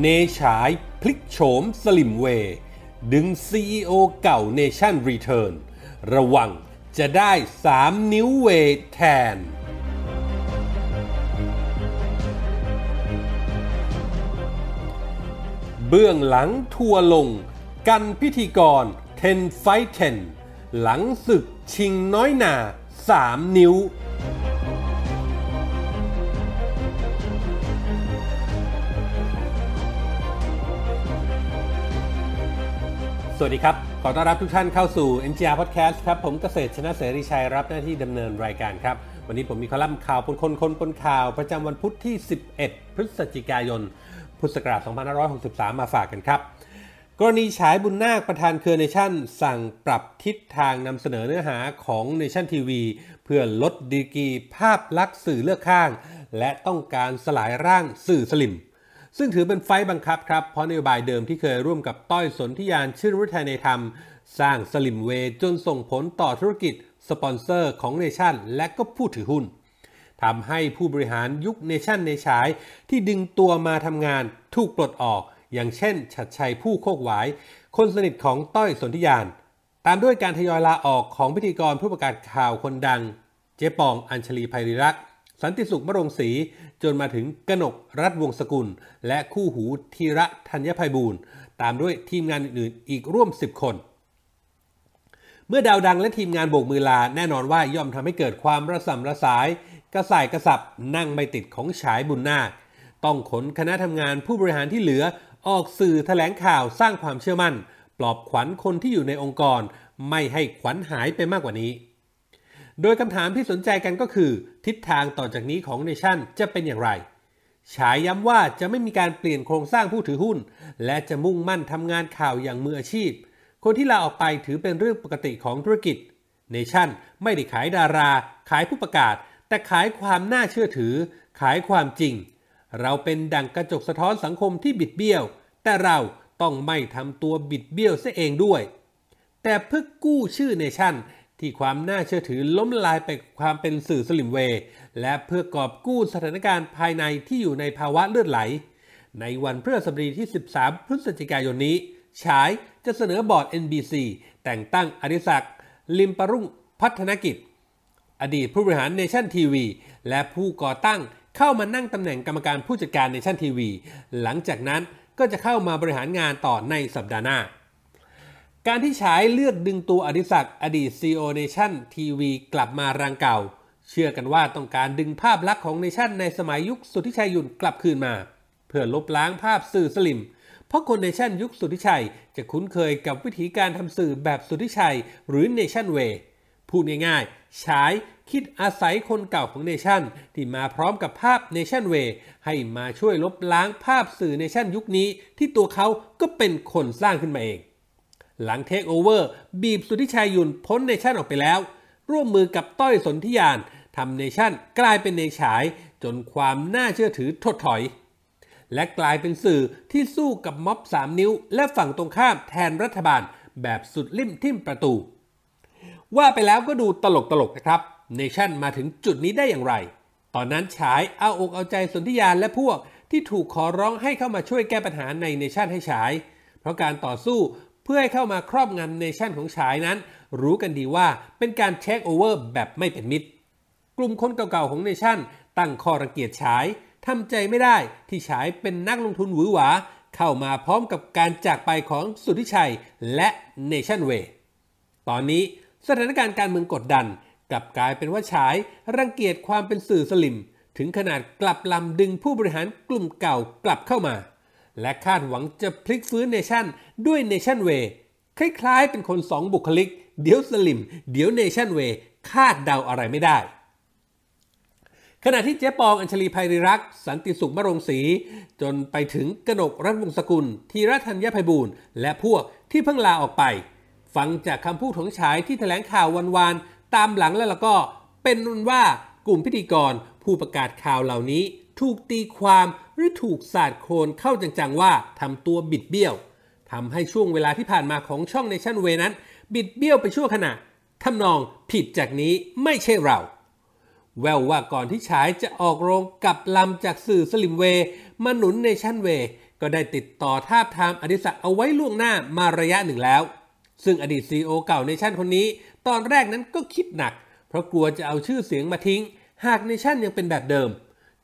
เนชายพลิกโฉมสลิมเวดึง CEO เก่าเนชั่นรีเทิร์นระวังจะได้ 3 นิ้วเวแทน เบื้องหลังทัวลง กันพิธีกร 10ไฟ10หลังศึกชิงน้อยหนา 3 นิ้วสวัสดีครับ ขอต้อนรับทุกท่านเข้าสู่ NGR Podcast ครับ ผมเกษตรชนะเสรีชัยรับหน้าที่ดำเนินรายการครับ วันนี้ผมมีคอลัมน์ข่าวปนคนคนปนข่าวประจำวันพุธที่ 11 พฤศจิกายน พุทธศักราช2563 มาฝากกันครับ กรณีฉายบุญนาคประธานเครือเนชั่น สั่งปรับทิศทางนำเสนอเนื้อหาของเนชั่นทีวีเพื่อลดดีกีภาพลักษณ์สื่อเลือกข้าง และต้องการสลายร่างสื่อสลิมซึ่งถือเป็นไฟบังคับครับ เพราะนโยบายเดิมที่เคยร่วมกับต้อยสนธิยานชื่นไทยในธรรม สร้างสลิมเวจนส่งผลต่อธุรกิจ สปอนเซอร์ของเนชั่น และก็ผู้ถือหุ้นทำให้ผู้บริหารยุคเนชั่นในฉายที่ดึงตัวมาทำงานถูกปลดออกอย่างเช่นชัดชัยผู้โคกหวาย คนสนิทของต้อยสนธิยาน ตามด้วยการทยอยลาออกของพิธีกรผู้ประกาศข่าวคนดัง เจ๊ปองอัญชลีภัยริรักษ์ สันติสุขมรงศรีจนมาถึงกนกรัฐวงศกุล และคู่หูธีระธัญภัยบูรณ์ตามด้วยทีมงานอื่นๆอีกร่วม 10 คน เมื่อดาวดังและทีมงานโบกมือลาแน่นอนว่าย่อมทำให้เกิดความระสำระสาย กระส่ายกระสับ นั่งไม่ติดของฉายบุญนาคต้องขนคณะทำงานผู้บริหารที่เหลือออกสื่อแถลงข่าวสร้างความเชื่อมั่น ปลอบขวัญคนที่อยู่ในองค์กรไม่ให้ขวัญหายไปมากกว่านี้โดยคำถามที่สนใจกันก็คือ ทิศทางต่อจากนี้ของเนชั่นจะเป็นอย่างไร ฉายย้ำว่าจะไม่มีการเปลี่ยนโครงสร้างผู้ถือหุ้น และจะมุ่งมั่นทำงานข่าวอย่างมืออาชีพ คนที่ลาออกไปถือเป็นเรื่องปกติของธุรกิจ เนชั่นไม่ได้ขายดารา ขายผู้ประกาศ แต่ขายความน่าเชื่อถือ ขายความจริง เราเป็นดั่งกระจกสะท้อนสังคมที่บิดเบี้ยว แต่เราต้องไม่ทำตัวบิดเบี้ยวซะเองด้วย แต่เพื่อกู้ชื่อเนชั่นที่ความน่าเชื่อถือล้มลายไปความเป็นสื่อสลิมเว และเพื่อกอบกู้สถานการณ์ภายในที่อยู่ในภาวะเลือดไหล ในวันพฤหัสบดีที่ 13 พฤศจิกายนนี้ ฉายจะเสนอบอร์ด NBC แต่งตั้งอริศักลิมปรุ่งพัฒนกิจ อดีตผู้บริหารเนชั่นทีวีและผู้ก่อตั้งเข้ามานั่งตำแหน่งกรรมการผู้จัดการเนชั่นทีวีหลังจากนั้นก็จะเข้ามาบริหารงานต่อในสัปดาห์หน้าการที่ฉายเลือกดึงตัวอดิศักดิ์อดีตซีโอเนชั่นทีวีกลับมารังเก่า เชื่อกันว่าต้องการดึงภาพลักษณ์ของเนชั่นในสมัยยุคสุทธิชัยยุ่นกลับคืนมา เพื่อลบล้างภาพสื่อสลิม เพราะคนเนชั่นยุคสุทธิชัยจะคุ้นเคยกับวิธีการทำสื่อแบบสุทธิชัยหรือเนชั่นเวย์พูดง่ายๆฉายคิดอาศัยคนเก่าของเนชั่น ที่มาพร้อมกับภาพเนชั่นเวย์ให้มาช่วยลบล้างภาพสื่อเนชั่นยุคนี้ที่ตัวเขาก็เป็นคนสร้างขึ้นมาเองหลังเทคโอเวอร์ บีบสุทธิชัยยุนพ้นเนชั่นออกไปแล้ว ร่วมมือกับต้อยสนธิยานทำเนชั่นกลายเป็นเนชาย จนความน่าเชื่อถือถดถอย และกลายเป็นสื่อที่สู้กับม็อบ3 นิ้ว และฝั่งตรงข้ามแทนรัฐบาลแบบสุดลิ่มทิ่มประตู ว่าไปแล้วก็ดูตลกตลกนะครับ เนชั่นมาถึงจุดนี้ได้อย่างไร ตอนนั้นฉายเอาอกเอาใจสนธิยานและพวก ที่ถูกขอร้องให้เข้ามาช่วยแก้ปัญหาในเนชั่นให้ฉาย เพราะการต่อสู้เพื่อให้เข้ามาครอบงำเนชั่นของฉายนั้น รู้กันดีว่าเป็นการเช็คโอเวอร์แบบไม่เป็นมิตร กลุ่มคนเก่าๆของเนชั่นตั้งข้อรังเกียจฉายทำใจไม่ได้ที่ฉายเป็นนักลงทุนหวือหวา เข้ามาพร้อมกับการจากไปของสุทธิชัยและเนชั่นเวย์ตอนนี้สถานการณ์การเมืองกดดัน กลับกลายเป็นว่าฉายรังเกียจความเป็นสื่อสลิม ถึงขนาดกลับลำดึงผู้บริหารกลุ่มเก่ากลับเข้ามาและคาดหวังจะพลิกฟื้นเนชั่นด้วยเนชั่นเวย์คล้ายๆ เป็นคนสองบุคลิก เดี๋ยวสลิม เดี๋ยวเนชั่นเวย์คาดเดาอะไรไม่ได้ ขณะที่เจ๊ปองอัญชลีภัยริรักษ์ สันติสุขมรงศรีจนไปถึงกนกรัฐวงศกุลทีรัธัญญาภัยบูรณ์และพวกที่เพิ่งลาออกไป ฟังจากคำพูดของฉายที่แถลงข่าววันๆ ตามหลังแล้วก็ เป็นว่ากลุ่มพิธีกรผู้ประกาศข่าวเหล่านี้ถูกตีความหรือถูกสาดโคลนเข้าจัง ๆว่าทำตัวบิดเบี้ยว ทำให้ช่วงเวลาที่ผ่านมาของช่องในชั่นเวนั้น บิดเบี้ยวไปชั่วขณะทำนองผิดจากนี้ไม่ใช่เรา แววว่าก่อนที่ฉายจะออกโรงกับลำจากสื่อสลิมเวมาหนุนในชั่นเวก็ได้ติดต่อทาบทามอดิศักเอาไว้ล่วงหน้ามาระยะหนึ่งแล้ว ซึ่งอดีตซีโอเก่าในชั่นคนนี้ ตอนแรกนั้นก็คิดหนัก เพราะกลัวจะเอาชื่อเสียงมาทิ้ง หากในชั่นยังเป็นแบบเดิม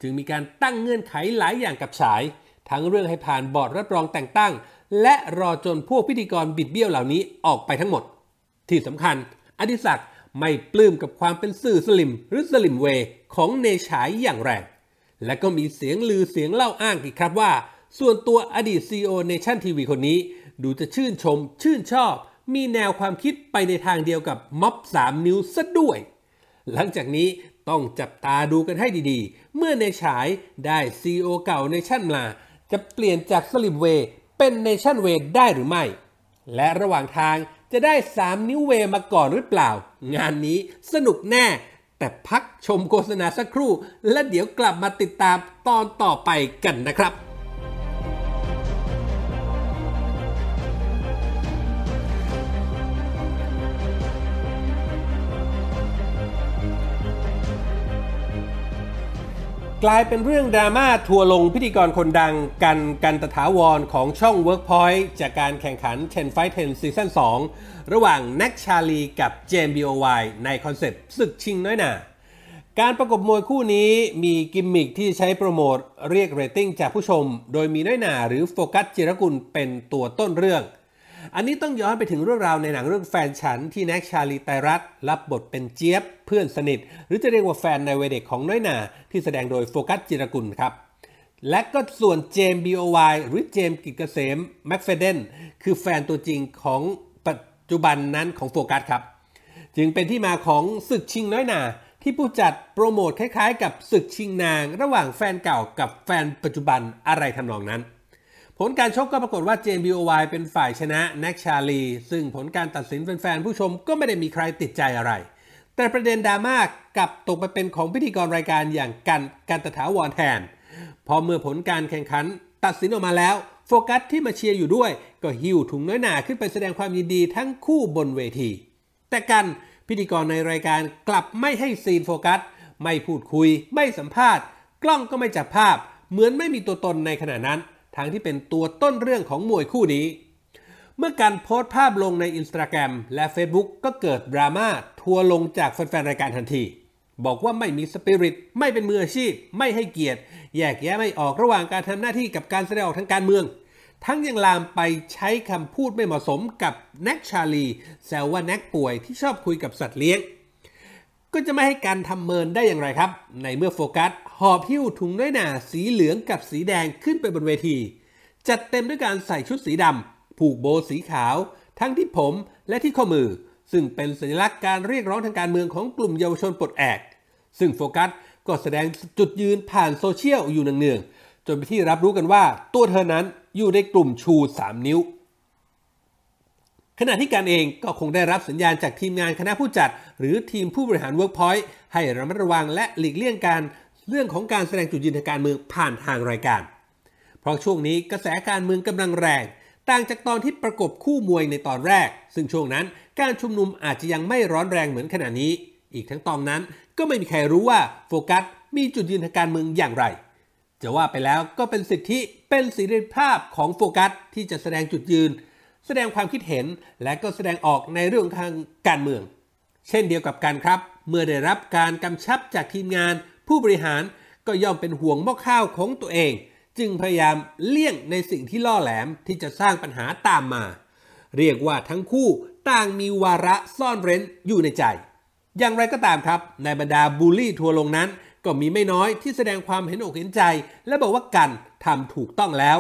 จึงมีการตั้งเงื่อนไขหลายอย่างกับฉาย ทั้งเรื่องให้ผ่านบอร์ดรับรองแต่งตั้ง และรอจนพวกพิธีกรบิดเบี้ยวเหล่านี้ออกไปทั้งหมด ที่สำคัญ อดิศักดิ์ไม่ปลื้มกับความเป็นสื่อสลิมหรือสลิมเวของเนชายอย่างแรง และก็มีเสียงลือเสียงเล่าอ้างอีกครับว่า ส่วนตัวอดีตซีโอเนชั่นทีวีคนนี้ ดูจะชื่นชม ชื่นชอบมีแนวความคิดไปในทางเดียวกับม็อบ3นิ้วซะด้วย หลังจากนี้ต้องจับตาดูกันให้ดีๆ เมื่อในฉายได้ซีโอเก่าในชั่นมา จะเปลี่ยนจากสลิปเวยเป็นเนชั่นเวยได้หรือไม่ และระหว่างทางจะได้ 3 นิ้วเวมาก่อนหรือเปล่า งานนี้สนุกแน่แต่พักชมโฆษณาสักครู่ และเดี๋ยวกลับมาติดตามตอนต่อไปกันนะครับกลายเป็นเรื่องดราม่าทัวลงพิธีกรคนดังกันกันตถาวรของช่อง Workpoint จากการแข่งขัน10 Fight 10 Season 2 ระหว่างแน็กชาลีกับเจมบีโอไวในคอนเซปต์ศึกชิงน้อยหนาการประกบมวยคู่นี้มีกิมมิคที่ใช้โปรโมทเรียกเรตติ้งจากผู้ชม โดยมีน้อยหนาหรือโฟกัสจิรกุลเป็นตัวต้นเรื่องอันนี้ต้องย้อนไปถึงเรื่องราวในหนังเรื่องแฟนฉันที่แน็กชาลีไตรัตรับบทเป็นเจี๊ยบ เพื่อนสนิท หรือจะเรียกว่าแฟนในวัยเด็กของน้อยหนาที่แสดงโดยโฟกัสจิรกุลครับ และก็ส่วนเจมบีโอวายหรือเจมกิกเกษมแม็กเฟเดนคือแฟนตัวจริงของปัจจุบันนั้นของโฟกัสครับจึงเป็นที่มาของศึกชิงน้อยหนาที่ผู้จัดโปรโมทคล้ายๆ กับศึกชิงนาง ระหว่างแฟนเก่ากับแฟนปัจจุบันอะไรทำนองนั้นผลการชกก็ปรากฏว่า JBOY เป็นฝ่ายชนะแน็กชาลี ซึ่งผลการตัดสินแฟนๆผู้ชมก็ไม่ได้มีใครติดใจอะไร แต่ประเด็นดราม่ากกับตกไปเป็นของพิธีกรรายการอย่างกันกันตถาวรแทน พอเมื่อผลการแข่งขันตัดสินออกมาแล้วโฟกัสที่มาเชียร์อยู่ด้วยก็หิ้วถุงน้อยหนาขึ้นไปแสดงความยินดีทั้งคู่บนเวที แต่กันพิธีกรในรายการกลับไม่ให้ซีนโฟกัส ไม่พูดคุยไม่สัมภาษณ์ กล้องก็ไม่จับภาพ เหมือนไม่มีตัวตนในขณะนั้นทั้งที่เป็นตัวต้นเรื่องของมวยคู่นี้ เมื่อการโพสต์ภาพลงในอินสตาแกรมและ Facebook ก็เกิดดราม่าทัวลงจากแฟนๆรายการทันที บอกว่าไม่มีสปิริต ไม่เป็นมืออาชีพ ไม่ให้เกียรติแยกแยะไม่ออกระหว่างการทำหน้าที่กับการแสดงออกทางการเมือง ทั้งยังลามไปใช้คำพูดไม่เหมาะสมกับแน็กชาลี แซวว่าแน็กป่วยที่ชอบคุยกับสัตว์เลี้ยงก็จะไม่ให้การทำเมินได้อย่างไรครับ ในเมื่อโฟกัสหอบหิ้วถุงน้อยหนาสีเหลืองกับสีแดงขึ้นไปบนเวที จัดเต็มด้วยการใส่ชุดสีดำผูกโบสีขาว ทั้งที่ผมและที่ข้อมือ ซึ่งเป็นสัญลักษณ์การเรียกร้องทางการเมืองของกลุ่มเยาวชนปลดแอก ซึ่งโฟกัส ก็แสดงจุดยืนผ่านโซเชียลอยู่เนืองๆจนไปที่รับรู้กันว่าตัวเธอนั้นอยู่ในกลุ่มชู 3 นิ้วขณะที่การเองก็คงได้รับสัญญาณจากทีมงานคณะผู้จัด หรือทีมผู้บริหาร Workpoint ให้ระมัดระวังและหลีกเลี่ยงการเรื่องของการแสดงจุดยืนทางการเมืองผ่านทางรายการ เพราะช่วงนี้กระแสการเมืองกำลังแรง ต่างจากตอนที่ประกบคู่มวยในตอนแรก ซึ่งช่วงนั้นการชุมนุมอาจจะยังไม่ร้อนแรงเหมือนขณะนี้ อีกทั้งตอนนั้นก็ไม่มีใครรู้ว่าโฟกัสมีจุดยืนทางการเมืองอย่างไรจะว่าไปแล้วก็เป็นสิทธิเป็นสิริภาพของโฟกัสที่จะแสดงจุดยืนแสดงความคิดเห็นและก็แสดงออกในเรื่องทางการเมือง เช่นเดียวกับกานครับ เมื่อได้รับการกำชับจากทีมงานผู้บริหารก็ย่อมเป็นห่วงหม้อข้าวของตัวเอง จึงพยายามเลี่ยงในสิ่งที่ล่อแหลมที่จะสร้างปัญหาตามมา เรียกว่าทั้งคู่ต่างมีวาระซ่อนเร้นอยู่ในใจอย่างไรก็ตามครับ ในบรรดาบูลลี่ทัวลงนั้นก็มีไม่น้อยที่แสดงความเห็นอกเห็นใจและบอกว่ากันทำถูกต้องแล้ว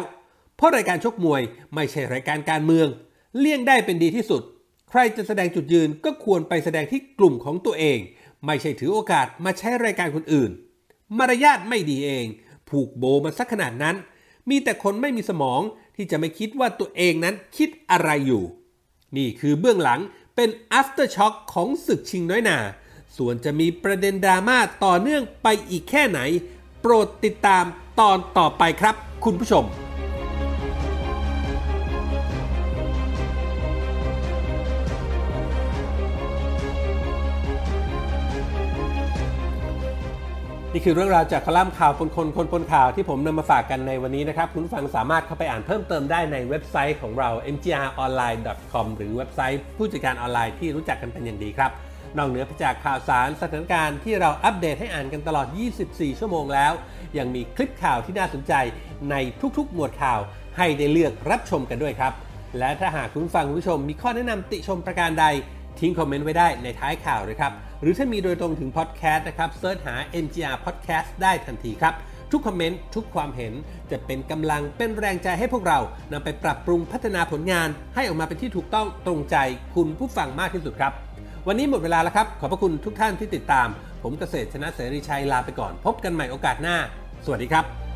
เพราะรายการชกมวย ไม่ใช่รายการการเมือง เลี่ยงได้เป็นดีที่สุด ใครจะแสดงจุดยืนก็ควรไปแสดงที่กลุ่มของตัวเอง ไม่ใช่ถือโอกาสมาใช้รายการคนอื่นมารยาทไม่ดีเอง ผูกโบมาสักขนาดนั้น มีแต่คนไม่มีสมองที่จะไม่คิดว่าตัวเองนั้นคิดอะไรอยู่ นี่คือเบื้องหลังเป็น after shock ของศึกชิงน้อยนา ส่วนจะมีประเด็นดราม่าต่อเนื่องไปอีกแค่ไหน โปรดติดตามตอนต่อไปครับ คุณผู้ชมนี่คือเรื่องราวจากคอลัมน์ข่าวคนคนคนคนข่าวที่ผมนำมาฝากกันในวันนี้นะครับ คุณฟังสามารถเข้าไปอ่านเพิ่มเติมได้ในเว็บไซต์ของเรา mgronline.com หรือเว็บไซต์ผู้จัดการออนไลน์ที่รู้จักกันเป็นอย่างดีครับ นอกเหนือจากข่าวสารสถานการณ์ที่เราอัปเดตให้อ่านกันตลอด 24 ชั่วโมงแล้ว ยังมีคลิปข่าวที่น่าสนใจในทุกๆ หมวดข่าวให้ได้เลือกรับชมกันด้วยครับ และถ้าหากคุณฟังผู้ชม มีข้อแนะนำติชมประการใดทิ้งคอมเมนต์ไว้ได้ในท้ายข่าวเลยครับหรือถ้ามีโดยตรงถึงพอดแคสต์นะครับเสิร์ชหา MGR Podcast ได้ทันทีครับ ทุกคอมเมนต์ทุกความเห็นจะเป็นกำลังเป็นแรงใจให้พวกเรานำไปปรับปรุงพัฒนาผลงาน ให้ออกมาเป็นที่ถูกต้องตรงใจคุณผู้ฟังมากที่สุดครับ วันนี้หมดเวลาแล้วครับ ขอบพระคุณทุกท่านที่ติดตาม ผมเกษตรชนะเสรีชัยลาไปก่อนพบกันใหม่โอกาสหน้า สวัสดีครับ